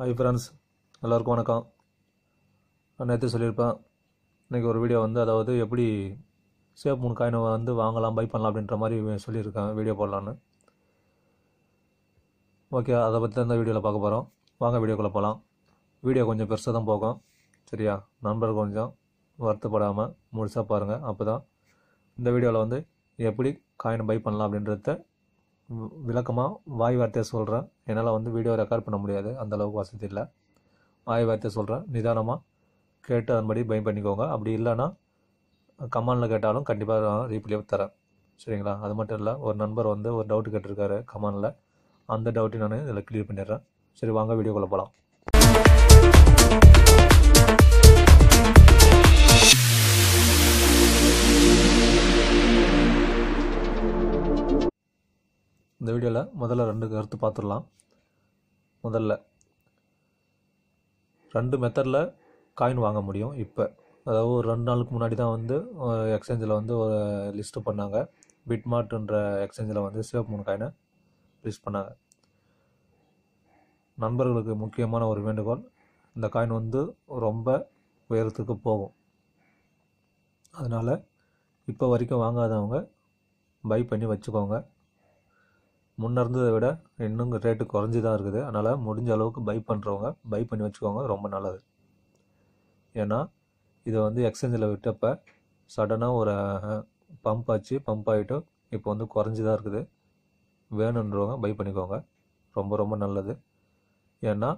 hi friends எல்லோருக்கும் வணக்கம் நேற்று சொல்லியிருப்பேன் இன்றைக்கி ஒரு வீடியோ வந்து அதாவது எப்படி சேப் மூணு காயினை வந்து வாங்கலாம் பை பண்ணலாம் அப்படின்ற மாதிரி சொல்லியிருக்கேன் வீடியோ போடலான்னு ஓகே அதை பற்றி தான் இந்த வீடியோவில் பார்க்க போகிறோம் வாங்க வீடியோக்குள்ளே போகலாம் வீடியோ கொஞ்சம் பெருசாக தான் போகும் சரியா நண்பர்கள் கொஞ்சம் வருத்தப்படாமல் முழுசாக பாருங்கள் அப்போ தான் இந்த வீடியோவில் வந்து எப்படி காயினை பை பண்ணலாம் அப்படின்றத விளக்கமாக வாய் வார்த்தையை சொல்கிறேன் என்னால் வந்து வீடியோ ரெக்கார்ட் பண்ண முடியாது அந்தளவுக்கு வசதி இல்லை வாய் வார்த்தையை சொல்கிறேன் நிதானமாக கேட்டு அதன்படி பயம் பண்ணிக்கோங்க அப்படி இல்லைன்னா கமானில் கேட்டாலும் கண்டிப்பாக நான் ரீப்ளே தரேன் சரிங்களா அது மட்டும் இல்லை ஒரு நண்பர் வந்து ஒரு டவுட் கேட்டிருக்காரு கமானில் அந்த டவுட்டையும் நான் இதில் கிளியர் பண்ணிடுறேன் சரி வாங்க வீடியோக்குள்ளே போகலாம் வீடியோவில் முதல்ல ரெண்டு கருத்து பார்த்துடலாம் முதல்ல ரெண்டு மெத்தடில் காயின் வாங்க முடியும் இப்போ அதாவது ஒரு ரெண்டு நாளுக்கு முன்னாடி தான் வந்து எக்ஸ்சேஞ்சில் வந்து ஒரு லிஸ்ட்டு பண்ணாங்க பிட்மார்ட்ன்ற எக்ஸ்சேஞ்சில் வந்து சிவப்பு மூணு காயினை லிஸ்ட் பண்ணாங்க நண்பர்களுக்கு முக்கியமான ஒரு வேண்டுகோள் இந்த காயின் வந்து ரொம்ப உயரத்துக்கு போகும் அதனால் இப்போ வரைக்கும் வாங்காதவங்க பை பண்ணி வச்சுக்கோங்க முன்னே இருந்ததை விட இன்னும் ரேட்டு குறைஞ்சி தான் இருக்குது அதனால் முடிஞ்ச அளவுக்கு பை பண்ணுறவங்க பை பண்ணி வச்சுக்கோங்க ரொம்ப நல்லது ஏன்னா இதை வந்து எக்ஸ்சேஞ்சில் விட்டப்போ சடனாக ஒரு பம்ப் ஆச்சு பம்ப் ஆகிட்டு இப்போ வந்து குறைஞ்சி தான் இருக்குது வேணுன்றவங்க பை பண்ணிக்கோங்க ரொம்ப ரொம்ப நல்லது ஏன்னா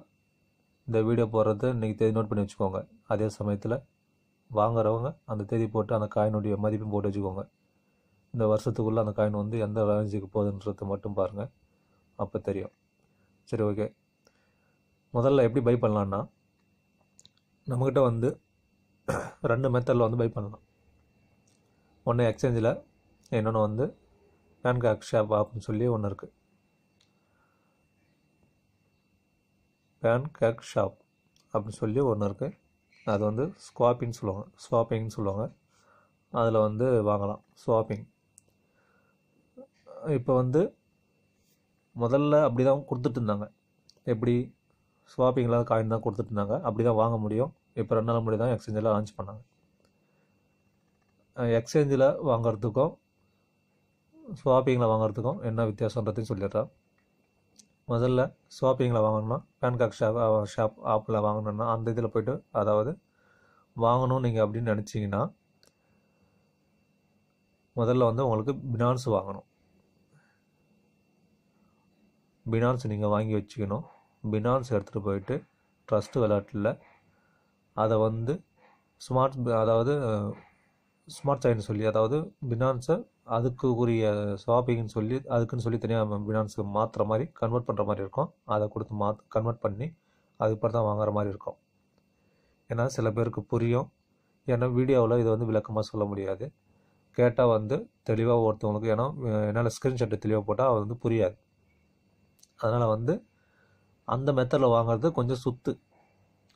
இந்த வீடியோ போடுறது இன்றைக்கி தேதி நோட் பண்ணி வச்சுக்கோங்க அதே சமயத்தில் வாங்குறவங்க அந்த தேதி போட்டு அந்த காயினுடைய மதிப்பும் போட்டு வச்சுக்கோங்க இந்த வருஷத்துக்குள்ளே அந்த காயின் வந்து எந்த ரேஞ்சுக்கு போகுதுன்றது மட்டும் பாருங்கள் அப்போ தெரியும் சரி ஓகே முதல்ல எப்படி பை பண்ணலான்னா நம்மக்கிட்ட வந்து ரெண்டு மெத்தடில் வந்து பை பண்ணலாம் ஒன்று எக்ஸ்சேஞ்சில் இன்னொன்று வந்து பேன்காக் ஷாப் ஆப்னு சொல்லி ஒன்று இருக்குது பேன்காக் ஷாப் அப்படின்னு சொல்லி ஒன்று இருக்குது அது வந்து ஸ்வாப்பிங்னு சொல்லுவாங்க ஸ்வாப்பிங்னு சொல்லுவாங்க அதில் வந்து வாங்கலாம் ஸ்வாப்பிங் இப்போ வந்து முதல்ல அப்படி தான் கொடுத்துட்டு இருந்தாங்க எப்படி இல்லாத காயின் தான் கொடுத்துட்டு இருந்தாங்க அப்படி தான் வாங்க முடியும் இப்போ ரெண்டு நாள் முடியும் தான் எக்ஸ்சேஞ்சில் லான்ச் பண்ணாங்க எக்ஸ்சேஞ்சில் வாங்குறதுக்கும் ஸ்வாப்பிங்கில் வாங்குறதுக்கும் என்ன வித்தியாசன்றதையும் சொல்லிடுறேன் முதல்ல ஸ்வாப்பிங்கில் வாங்கணும்னா பேன்காக் ஷாப் ஷாப் ஆப்பில் வாங்கணுன்னா அந்த இதில் போய்ட்டு அதாவது வாங்கணும் நீங்கள் அப்படின்னு நினச்சிங்கன்னா முதல்ல வந்து உங்களுக்கு பினான்ஸ் வாங்கணும் பினான்ஸ் நீங்கள் வாங்கி வச்சுக்கணும் பினான்ஸ் எடுத்துகிட்டு போயிட்டு ட்ரஸ்ட்டு விளையாட்டில் அதை வந்து ஸ்மார்ட் அதாவது ஸ்மார்ட் சைன் சொல்லி அதாவது பினான்ஸை அதுக்கு உரிய ஷாப்பிங்னு சொல்லி அதுக்குன்னு சொல்லி தனியாக பினான்ஸுக்கு மாற்றுற மாதிரி கன்வெர்ட் பண்ணுற மாதிரி இருக்கும் அதை கொடுத்து மாத் கன்வெர்ட் பண்ணி அதுக்கப்புறம் தான் வாங்குற மாதிரி இருக்கும் ஏன்னா சில பேருக்கு புரியும் ஏன்னா வீடியோவில் இதை வந்து விளக்கமாக சொல்ல முடியாது கேட்டால் வந்து தெளிவாக ஒருத்தவங்களுக்கு ஏன்னா என்னால் ஸ்க்ரீன்ஷாட்டு தெளிவாக போட்டால் அது வந்து புரியாது அதனால் வந்து அந்த மெத்தடில் வாங்குறது கொஞ்சம் சுத்து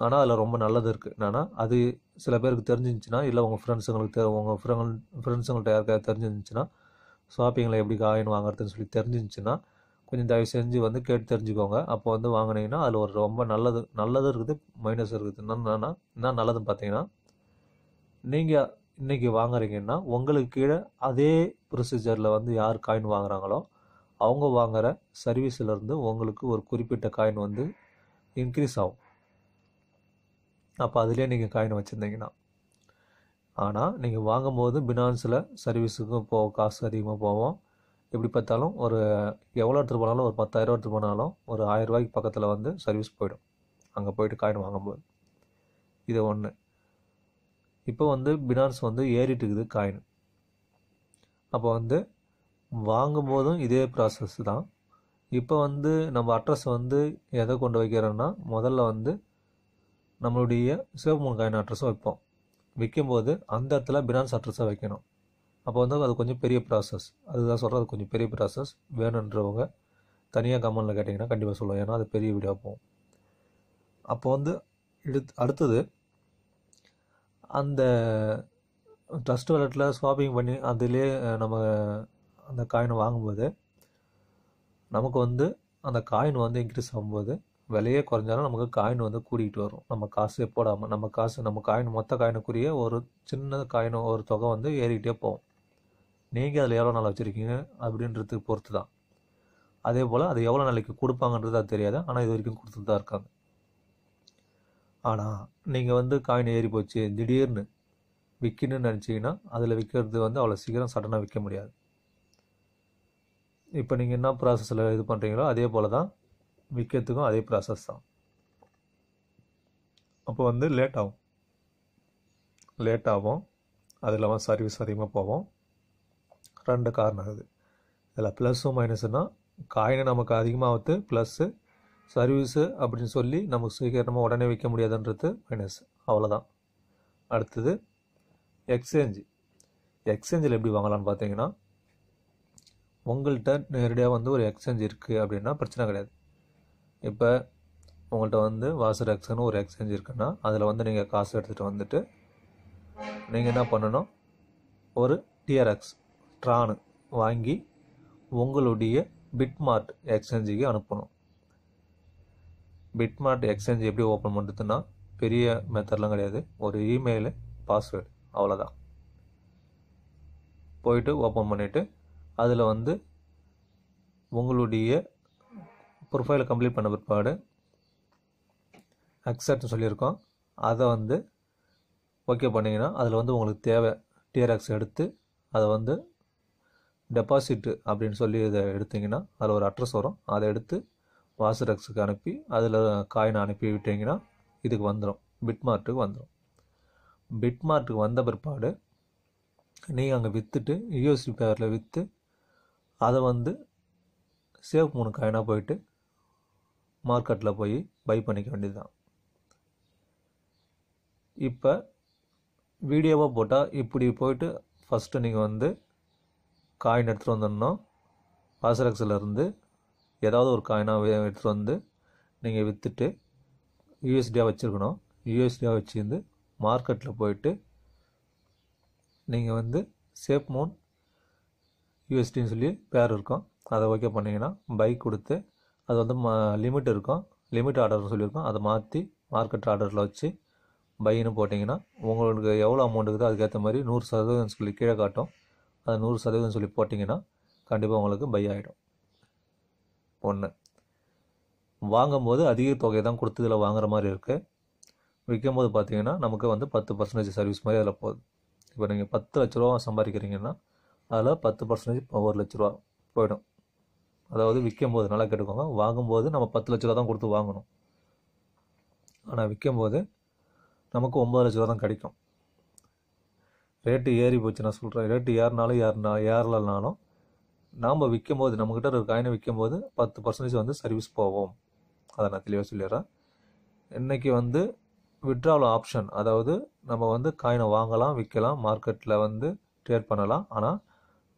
ஆனால் அதில் ரொம்ப நல்லது இருக்குது என்னென்னா அது சில பேருக்கு தெரிஞ்சிருந்துச்சுன்னா இல்லை உங்கள் ஃப்ரெண்ட்ஸுங்களுக்கு தெ உங்கள் ஃப்ரெண்ட் ஃப்ரெண்ட்ஸுங்கள்ட்ட யாருக்காவது தெரிஞ்சிருந்துச்சுன்னா ஷாப்பிங்கில் எப்படி காயின் வாங்குறதுன்னு சொல்லி தெரிஞ்சிருந்துச்சுன்னா கொஞ்சம் தயவு செஞ்சு வந்து கேட்டு தெரிஞ்சுக்கோங்க அப்போ வந்து வாங்கினீங்கன்னா அதில் ஒரு ரொம்ப நல்லது நல்லதும் இருக்குது மைனஸ் இருக்குது என்னென்னா என்ன நல்லதுன்னு பார்த்தீங்கன்னா நீங்கள் இன்றைக்கி வாங்குறீங்கன்னா உங்களுக்கு கீழே அதே ப்ரொசீஜரில் வந்து யார் காயின் வாங்குறாங்களோ அவங்க வாங்குகிற சர்வீஸ்லேருந்து உங்களுக்கு ஒரு குறிப்பிட்ட காயின் வந்து இன்க்ரீஸ் ஆகும் அப்போ அதுலேயே நீங்கள் காயின் வச்சுருந்தீங்கன்னா ஆனால் நீங்கள் வாங்கும்போது பினான்ஸில் சர்வீஸுக்கும் போ காசு அதிகமாக போவோம் எப்படி பார்த்தாலும் ஒரு எவ்வளோ எடுத்துகிட்டு போனாலும் ஒரு பத்தாயிரம் எடுத்துகிட்டு போனாலும் ஒரு ரூபாய்க்கு பக்கத்தில் வந்து சர்வீஸ் போயிடும் அங்கே போயிட்டு காயின் வாங்கும்போது இது ஒன்று இப்போ வந்து பினான்ஸ் வந்து ஏறிட்டு இருக்குது காயின் அப்போ வந்து வாங்கும்போதும் இதே ப்ராசஸ் தான் இப்போ வந்து நம்ம அட்ரஸ் வந்து எதை கொண்டு வைக்கிறோன்னா முதல்ல வந்து நம்மளுடைய சிவப்பு காயின் அட்ரஸை வைப்போம் விற்கும்போது அந்த இடத்துல பினான்ஸ் அட்ரஸை வைக்கணும் அப்போ வந்து அது கொஞ்சம் பெரிய ப்ராசஸ் அதுதான் சொல்கிறது கொஞ்சம் பெரிய ப்ராசஸ் வேணுன்றவங்க தனியாக கமெண்டில் கேட்டிங்கன்னா கண்டிப்பாக சொல்லுவோம் ஏன்னா அது பெரிய வீடியோ போகும் அப்போ வந்து எடுத்து அடுத்தது அந்த ட்ரஸ்ட் வாலெட்டில் ஸ்வாப்பிங் பண்ணி அதிலே நம்ம அந்த காயின் வாங்கும்போது நமக்கு வந்து அந்த காயின் வந்து இன்க்ரீஸ் ஆகும்போது விலையே குறைஞ்சாலும் நமக்கு காயின் வந்து கூடிக்கிட்டு வரும் நம்ம காசு போடாமல் நம்ம காசு நம்ம காயின் மொத்த காயினுக்குரிய ஒரு சின்ன காயின் ஒரு தொகை வந்து ஏறிக்கிட்டே போகும் நீங்கள் அதில் எவ்வளோ நாள் வச்சுருக்கீங்க அப்படின்றது பொறுத்து தான் அதே போல் அது எவ்வளோ நாளைக்கு கொடுப்பாங்கன்றது அது தெரியாது ஆனால் இது வரைக்கும் கொடுத்துட்டு தான் இருக்காங்க ஆனால் நீங்கள் வந்து காயின் ஏறி போச்சு திடீர்னு விற்கணும்னு நினச்சிங்கன்னா அதில் விற்கிறது வந்து அவ்வளோ சீக்கிரம் சடனாக விற்க முடியாது இப்போ நீங்கள் என்ன ப்ராசஸில் இது பண்ணுறீங்களோ அதே போல் தான் விற்கிறதுக்கும் அதே ப்ராசஸ் தான் அப்போ வந்து லேட் ஆகும் லேட் ஆகும் அது இல்லாமல் சர்வீஸ் அதிகமாக போவோம் ரெண்டு காரணம் அது இதில் ப்ளஸ்ஸும் மைனஸ்னால் காயினை நமக்கு அதிகமாக வந்து ப்ளஸ்ஸு சர்வீஸு அப்படின்னு சொல்லி நமக்கு சீக்கிரமாக உடனே விற்க முடியாதுன்றது மைனஸ் அவ்வளோதான் அடுத்தது எக்ஸ்சேஞ்சு எக்ஸ்சேஞ்சில் எப்படி வாங்கலாம்னு பார்த்தீங்கன்னா உங்கள்கிட்ட நேரடியாக வந்து ஒரு எக்ஸ்சேஞ்ச் இருக்குது அப்படின்னா பிரச்சனை கிடையாது இப்போ உங்கள்கிட்ட வந்து வாசர் எக்ஸ்னு ஒரு எக்ஸ்சேஞ்ச் இருக்குன்னா அதில் வந்து நீங்கள் காசு எடுத்துகிட்டு வந்துட்டு நீங்கள் என்ன பண்ணணும் ஒரு டிஆர்எக்ஸ் ட்ரானு வாங்கி உங்களுடைய பிட்மார்ட் எக்ஸ்சேஞ்சுக்கு அனுப்பணும் பிட்மார்ட் எக்ஸ்சேஞ்ச் எப்படி ஓப்பன் பண்ணுறதுன்னா பெரிய மெத்தட்லாம் கிடையாது ஒரு இமெயிலு பாஸ்வேர்டு அவ்வளோதான் போயிட்டு ஓப்பன் பண்ணிவிட்டு அதில் வந்து உங்களுடைய ப்ரொஃபைலை கம்ப்ளீட் பண்ண பிற்பாடு அக்செப்ட்னு சொல்லியிருக்கோம் அதை வந்து ஓகே பண்ணிங்கன்னா அதில் வந்து உங்களுக்கு தேவை டிஆர்எக்ஸ் எடுத்து அதை வந்து டெபாசிட்டு அப்படின்னு சொல்லி இதை எடுத்திங்கன்னா அதில் ஒரு அட்ரஸ் வரும் அதை எடுத்து வாசரக்ஸுக்கு அனுப்பி அதில் காயின் அனுப்பி விட்டிங்கன்னா இதுக்கு வந்துடும் பிட்மார்ட்டுக்கு வந்துடும் பிட்மார்ட்டுக்கு வந்த பிற்பாடு நீங்கள் அங்கே விற்றுட்டு யூஎஸ்டி பேரில் விற்று அதை வந்து சேவ் மூணு காயினாக போயிட்டு மார்க்கெட்டில் போய் பை பண்ணிக்க வேண்டியது தான் இப்போ வீடியோவாக போட்டால் இப்படி போயிட்டு ஃபஸ்ட்டு நீங்கள் வந்து காயின் எடுத்துகிட்டு வந்துடணும் பாசரக்ஸிலேருந்து ஏதாவது ஒரு காயினாக எடுத்துகிட்டு வந்து நீங்கள் விற்றுட்டு யூஎஸ்டியாக வச்சுருக்கணும் யூஎஸ்டியாக வச்சுருந்து மார்க்கெட்டில் போயிட்டு நீங்கள் வந்து சேஃப் மோன் யூஎஸ்டின்னு சொல்லி பேர் இருக்கும் அதை ஓகே பண்ணிங்கன்னா பைக் கொடுத்து அது வந்து ம லிமிட் இருக்கும் லிமிட் ஆர்டர்னு சொல்லியிருக்கோம் அதை மாற்றி மார்க்கெட் ஆர்டரில் வச்சு பைன்னு போட்டிங்கன்னா உங்களுக்கு எவ்வளோ அமௌண்ட் இருக்குதோ அதுக்கேற்ற மாதிரி நூறு சதவீதம் சொல்லி கீழே காட்டும் அது நூறு சதவீதம் சொல்லி போட்டிங்கன்னா கண்டிப்பாக உங்களுக்கு பை ஆகிடும் ஒன்று வாங்கும்போது அதிக தொகை தான் கொடுத்து இதில் வாங்குற மாதிரி இருக்குது விற்கும்போது பார்த்தீங்கன்னா நமக்கு வந்து பத்து பர்சன்டேஜ் சர்வீஸ் மாதிரி அதில் போகுது இப்போ நீங்கள் பத்து லட்ச ரூபா சம்பாதிக்கிறீங்கன்னா அதில் பத்து பர்சன்டேஜ் ஒரு லட்ச ரூபா போயிடும் அதாவது விற்கும் போது நல்லா கேட்டுக்கோங்க வாங்கும்போது நம்ம பத்து லட்ச ரூபா தான் கொடுத்து வாங்கணும் ஆனால் விற்கும் நமக்கு ஒம்பது லட்ச ரூபா தான் கிடைக்கும் ரேட்டு ஏறி போச்சு நான் சொல்கிறேன் ரேட்டு ஏறினாலும் ஏறினா ஏறலைனாலும் நாம் விற்கும் நம்மக்கிட்ட ஒரு காயினை விற்கும் போது பத்து பர்சன்டேஜ் வந்து சர்வீஸ் போவோம் அதை நான் தெளிவாக சொல்லிடுறேன் இன்றைக்கி வந்து விட்ராவல் ஆப்ஷன் அதாவது நம்ம வந்து காயினை வாங்கலாம் விற்கலாம் மார்க்கெட்டில் வந்து ட்ரேட் பண்ணலாம் ஆனால்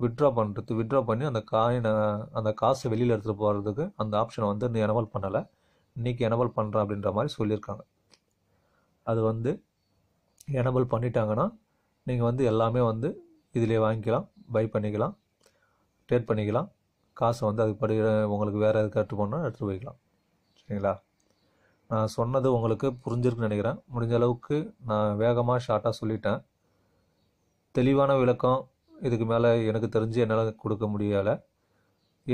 விட்ரா பண்ணுறது விட்ரா பண்ணி அந்த காயினை அந்த காசை வெளியில் எடுத்துகிட்டு போகிறதுக்கு அந்த ஆப்ஷனை வந்து நீ எனவல் பண்ணலை இன்றைக்கி எனவல் பண்ணுறேன் அப்படின்ற மாதிரி சொல்லியிருக்காங்க அது வந்து எனவல் பண்ணிட்டாங்கன்னா நீங்கள் வந்து எல்லாமே வந்து இதிலே வாங்கிக்கலாம் பை பண்ணிக்கலாம் ட்ரேட் பண்ணிக்கலாம் காசை வந்து அதுக்கு படி உங்களுக்கு வேறு எதுக்கு எடுத்து போனால் எடுத்துகிட்டு போய்க்கலாம் சரிங்களா நான் சொன்னது உங்களுக்கு புரிஞ்சிருக்குன்னு நினைக்கிறேன் முடிஞ்ச அளவுக்கு நான் வேகமாக ஷார்ட்டாக சொல்லிட்டேன் தெளிவான விளக்கம் இதுக்கு மேலே எனக்கு தெரிஞ்சு என்னால் கொடுக்க முடியலை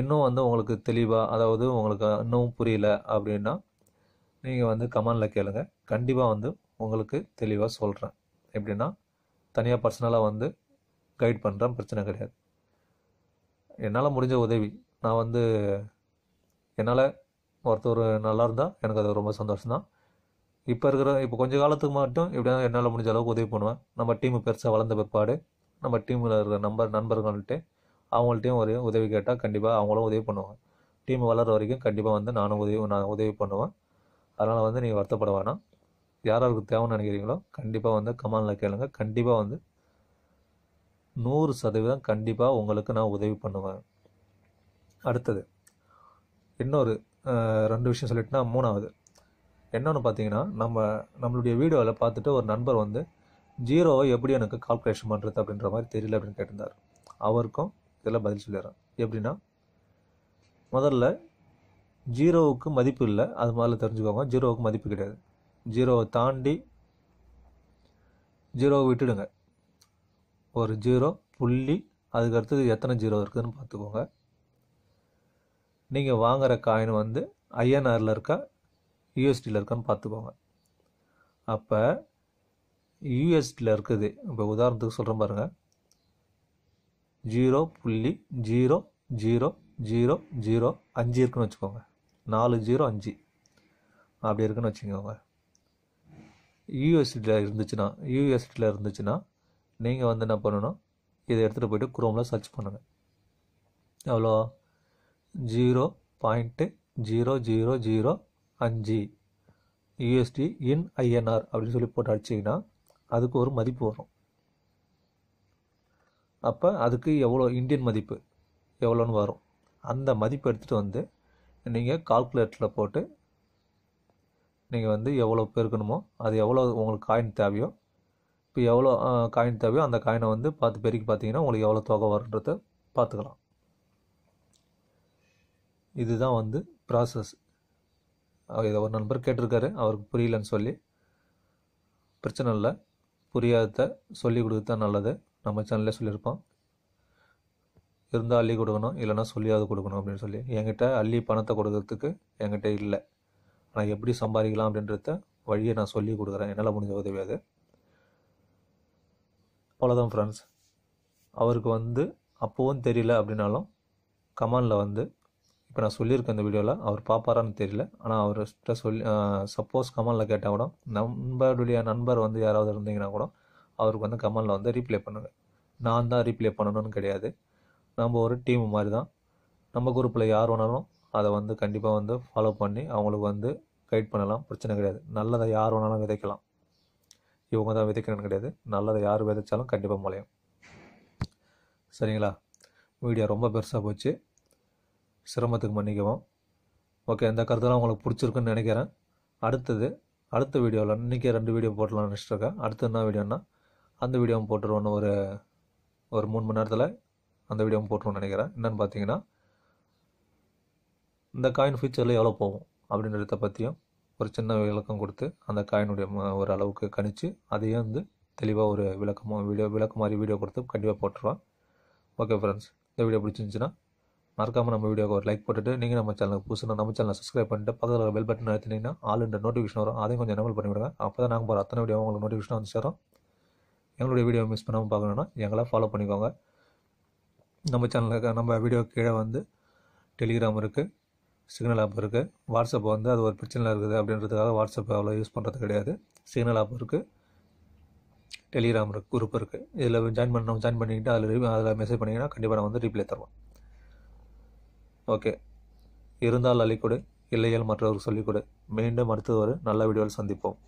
இன்னும் வந்து உங்களுக்கு தெளிவாக அதாவது உங்களுக்கு இன்னும் புரியல அப்படின்னா நீங்கள் வந்து கமெண்டில் கேளுங்கள் கண்டிப்பாக வந்து உங்களுக்கு தெளிவாக சொல்கிறேன் எப்படின்னா தனியாக பர்சனலாக வந்து கைட் பண்ணுறேன் பிரச்சனை கிடையாது என்னால் முடிஞ்ச உதவி நான் வந்து என்னால் ஒருத்தர் நல்லா இருந்தால் எனக்கு அது ரொம்ப சந்தோஷம்தான் இப்போ இருக்கிற இப்போ கொஞ்சம் காலத்துக்கு மட்டும் எப்படின்னா என்னால் முடிஞ்ச அளவுக்கு உதவி பண்ணுவேன் நம்ம டீம் பெருசாக வளர்ந்த பிற்பாடு நம்ம டீமில் இருக்கிற நம்பர் நண்பர்கள்ட்டே அவங்கள்ட்டையும் ஒரு உதவி கேட்டால் கண்டிப்பாக அவங்களும் உதவி பண்ணுவாங்க டீம் வளர்கிற வரைக்கும் கண்டிப்பாக வந்து நானும் உதவி நான் உதவி பண்ணுவேன் அதனால் வந்து நீங்கள் வருத்தப்பட வேணாம் யாராருக்கு தேவைன்னு நினைக்கிறீங்களோ கண்டிப்பாக வந்து கமாலில் கேளுங்க கண்டிப்பாக வந்து நூறு சதவீதம் கண்டிப்பாக உங்களுக்கு நான் உதவி பண்ணுவேன் அடுத்தது இன்னொரு ரெண்டு விஷயம் சொல்லிட்டுனா மூணாவது என்னென்னு பார்த்தீங்கன்னா நம்ம நம்மளுடைய வீடியோவில் பார்த்துட்டு ஒரு நண்பர் வந்து ஜீரோ எப்படி எனக்கு கால்குலேஷன் பண்ணுறது அப்படின்ற மாதிரி தெரியல அப்படின்னு கேட்டிருந்தார் அவருக்கும் இதில் பதில் சொல்லிடுறேன் எப்படின்னா முதல்ல ஜீரோவுக்கு மதிப்பு இல்லை அது முதல்ல தெரிஞ்சுக்கோங்க ஜீரோவுக்கு மதிப்பு கிடையாது ஜீரோவை தாண்டி ஜீரோவை விட்டுடுங்க ஒரு ஜீரோ புள்ளி அதுக்கு அடுத்தது எத்தனை ஜீரோ இருக்குதுன்னு பார்த்துக்கோங்க நீங்கள் வாங்குகிற காயின் வந்து ஐஎன்ஆரில் இருக்கா யூஎஸ்டியில் இருக்கான்னு பார்த்துக்கோங்க அப்போ யூஎஸ்டியில் இருக்குது இப்போ உதாரணத்துக்கு சொல்கிறேன் பாருங்கள் ஜீரோ புள்ளி ஜீரோ ஜீரோ ஜீரோ ஜீரோ அஞ்சு இருக்குன்னு வச்சுக்கோங்க நாலு ஜீரோ அஞ்சு அப்படி இருக்குன்னு வச்சுக்கோங்க யூஎஸ்டியில் இருந்துச்சுன்னா யூஎஸ்டியில் இருந்துச்சுன்னா நீங்கள் வந்து என்ன பண்ணணும் இதை எடுத்துகிட்டு போய்ட்டு குரோமில் சர்ச் பண்ணுங்கள் எவ்வளோ zero point zero zero zero அஞ்சு யூஎஸ்டி இன் ஐஎன்ஆர் அப்படின்னு சொல்லி போட்டு அடிச்சிங்கன்னா அதுக்கு ஒரு மதிப்பு வரும் அப்போ அதுக்கு எவ்வளோ இந்தியன் மதிப்பு எவ்வளோன்னு வரும் அந்த மதிப்பு எடுத்துகிட்டு வந்து நீங்கள் கால்குலேட்டரில் போட்டு நீங்கள் வந்து எவ்வளோ பெருக்கணுமோ அது எவ்வளோ உங்களுக்கு காயின் தேவையோ இப்போ எவ்வளோ காயின் தேவையோ அந்த காயினை வந்து பார்த்து பெருக்கி பார்த்தீங்கன்னா உங்களுக்கு எவ்வளோ தொகை வருன்றத பார்த்துக்கலாம் இதுதான் வந்து ப்ராசஸ் இதை ஒரு நண்பர் கேட்டிருக்காரு அவருக்கு புரியலன்னு சொல்லி பிரச்சனை இல்லை புரியாத சொல்லிக் கொடுக்க நல்லது நம்ம சேனலில் சொல்லியிருப்பான் இருந்தால் அள்ளி கொடுக்கணும் இல்லைனா சொல்லியாவது கொடுக்கணும் அப்படின்னு சொல்லி என்கிட்ட அள்ளி பணத்தை கொடுக்கறதுக்கு என்கிட்ட இல்லை ஆனால் எப்படி சம்பாதிக்கலாம் அப்படின்றத வழியை நான் சொல்லி கொடுக்குறேன் என்னால் முடிஞ்ச உதவியாது அது அவ்வளோதான் ஃப்ரெண்ட்ஸ் அவருக்கு வந்து அப்போவும் தெரியல அப்படின்னாலும் கமானில் வந்து இப்போ நான் சொல்லியிருக்கேன் இந்த வீடியோவில் அவர் பார்ப்பாரான்னு தெரியல ஆனால் அவர்கிட்ட சொல்லி சப்போஸ் கமலில் கேட்டால் கூட நண்பருடைய நண்பர் வந்து யாராவது இருந்தீங்கன்னா கூட அவருக்கு வந்து கமலில் வந்து ரீப்ளே பண்ணுங்கள் நான் தான் ரீப்ளே பண்ணணும்னு கிடையாது நம்ம ஒரு டீம் மாதிரி தான் நம்ம குரூப்பில் யார் வேணாலும் அதை வந்து கண்டிப்பாக வந்து ஃபாலோ பண்ணி அவங்களுக்கு வந்து கைட் பண்ணலாம் பிரச்சனை கிடையாது நல்லதை யார் வேணாலும் விதைக்கலாம் இவங்க தான் விதைக்கணும்னு கிடையாது நல்லதை யார் விதைச்சாலும் கண்டிப்பாக முளையும் சரிங்களா வீடியோ ரொம்ப பெருசாக போச்சு சிரமத்துக்கு மன்னிக்கவும் ஓகே இந்த கருத்துலாம் உங்களுக்கு பிடிச்சிருக்குன்னு நினைக்கிறேன் அடுத்தது அடுத்த வீடியோவில் இன்றைக்கி ரெண்டு வீடியோ போட்டலாம்னு நினச்சிட்ருக்கேன் அடுத்து என்ன வீடியோன்னா அந்த வீடியோவும் போட்டுருவோன்னு ஒரு ஒரு மூணு மணி நேரத்தில் அந்த வீடியோவும் போட்டுருவோம்னு நினைக்கிறேன் என்னென்னு பார்த்தீங்கன்னா இந்த காயின் ஃபியூச்சரில் எவ்வளோ போகும் அப்படின்றத பற்றியும் ஒரு சின்ன விளக்கம் கொடுத்து அந்த காயினுடைய ஒரு அளவுக்கு கணித்து அதையே வந்து தெளிவாக ஒரு விளக்கமாக வீடியோ விளக்க மாதிரி வீடியோ கொடுத்து கண்டிப்பாக போட்டுருவான் ஓகே ஃப்ரெண்ட்ஸ் இந்த வீடியோ பிடிச்சிருந்துச்சின்னா மறக்காமல் நம்ம வீடியோக்கு ஒரு லைக் போட்டுட்டு நீங்கள் நம்ம சேனலுக்கு புதுசாக நம்ம சேனலை சப்ஸ்கிரைப் பண்ணிட்டு பக்கத்தில் பெல் பட்டன் அழுத்தினீங்கன்னா ஆல் இந்த நோட்டிஃபிகேஷன் வரும் அதையும் கொஞ்சம் எனபிள் பண்ணிவிடுங்க அப்போ தான் நாங்கள் போகிற அத்தனை வீடியோ உங்களுக்கு நோட்டிஃபிகேஷன் வந்து சேரும் எங்களுடைய வீடியோ மிஸ் பண்ணாமல் பார்க்கணுன்னா எங்களை ஃபாலோ பண்ணிக்கோங்க நம்ம சேனலுக்கு நம்ம வீடியோ கீழே வந்து டெலிகிராம் இருக்குது சிக்னல் ஆப் இருக்குது வாட்ஸ்அப் வந்து அது ஒரு பிரச்சனையில் இருக்குது அப்படின்றதுக்காக வாட்ஸ்அப் அவ்வளோ யூஸ் பண்ணுறது கிடையாது சிக்னல் ஆப் இருக்குது டெலிகிராம் இருக்குது குரூப் இருக்குது இதில் ஜாயின் பண்ண ஜாயின் பண்ணிக்கிட்டு அதில் அதில் மெசேஜ் பண்ணிங்கன்னா கண்டிப்பாக நான் வந்து ரிப்ளை தருவோம் ஓகே இருந்தால் அள்ளிக்கொடு இல்லையால் மற்றவர்கள் சொல்லிக்கொடு மீண்டும் அடுத்தது ஒரு நல்ல வீடியோவில் சந்திப்போம்